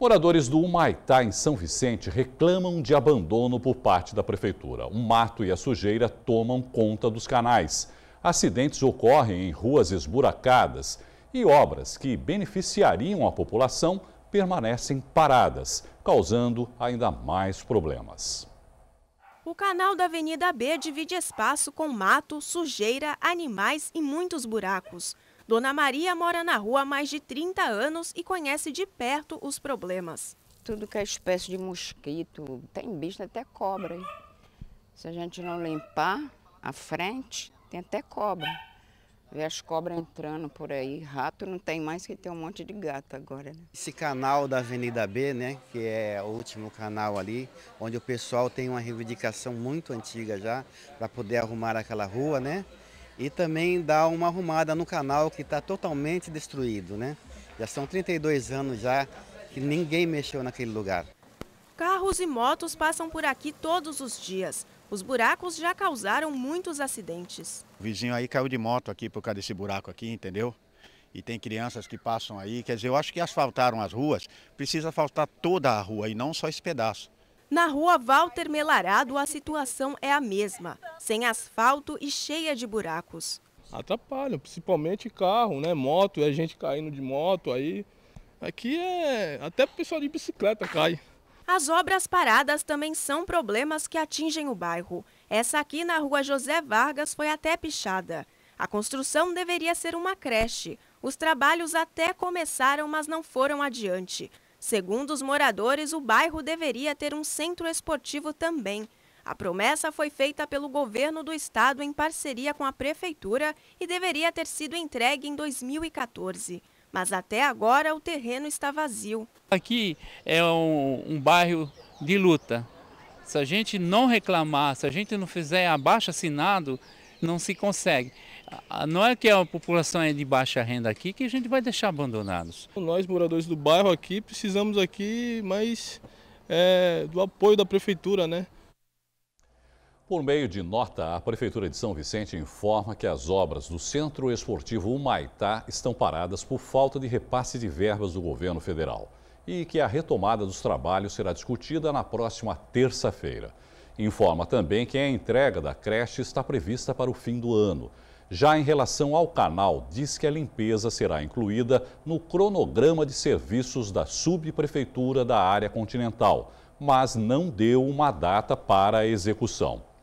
Moradores do Humaitá, em São Vicente, reclamam de abandono por parte da prefeitura. O mato e a sujeira tomam conta dos canais. Acidentes ocorrem em ruas esburacadas e obras que beneficiariam a população permanecem paradas, causando ainda mais problemas. O canal da Avenida B divide espaço com mato, sujeira, animais e muitos buracos. Dona Maria mora na rua há mais de 30 anos e conhece de perto os problemas. Tudo que é espécie de mosquito, tem bicho, até cobra. Hein? Se a gente não limpar a frente, tem até cobra. Ver as cobras entrando por aí. Rato não tem mais que tem um monte de gato agora. Né? Esse canal da Avenida B, né, que é o último canal ali, onde o pessoal tem uma reivindicação muito antiga já para poder arrumar aquela rua, né? e também dar uma arrumada no canal que está totalmente destruído, né? Já são 32 anos já que ninguém mexeu naquele lugar. Carros e motos passam por aqui todos os dias. Os buracos já causaram muitos acidentes. O vizinho aí caiu de moto aqui por causa desse buraco aqui, entendeu? E tem crianças que passam aí. Quer dizer, eu acho que asfaltaram as ruas. Precisa asfaltar toda a rua e não só esse pedaço. Na rua Walter Melarado, a situação é a mesma, sem asfalto e cheia de buracos. Atrapalha, principalmente carro, né? Moto, é gente caindo de moto aí. Aqui é. Até pessoal de bicicleta cai. As obras paradas também são problemas que atingem o bairro. Essa aqui na rua José Vargas foi até pichada. A construção deveria ser uma creche. Os trabalhos até começaram, mas não foram adiante. Segundo os moradores, o bairro deveria ter um centro esportivo também. A promessa foi feita pelo governo do estado em parceria com a prefeitura e deveria ter sido entregue em 2014. Mas até agora o terreno está vazio. Aqui é um, um bairro de luta. Se a gente não reclamar, se a gente não fizer abaixo assinado, não se consegue. Ah, não é que a população é de baixa renda aqui que a gente vai deixar abandonados. Nós, moradores do bairro aqui, precisamos aqui mais é, do apoio da prefeitura, né? Por meio de nota, a Prefeitura de São Vicente informa que as obras do Centro Esportivo Humaitá estão paradas por falta de repasse de verbas do governo federal e que a retomada dos trabalhos será discutida na próxima terça-feira. Informa também que a entrega da creche está prevista para o fim do ano. Já em relação ao canal, diz que a limpeza será incluída no cronograma de serviços da subprefeitura da área continental, mas não deu uma data para a execução.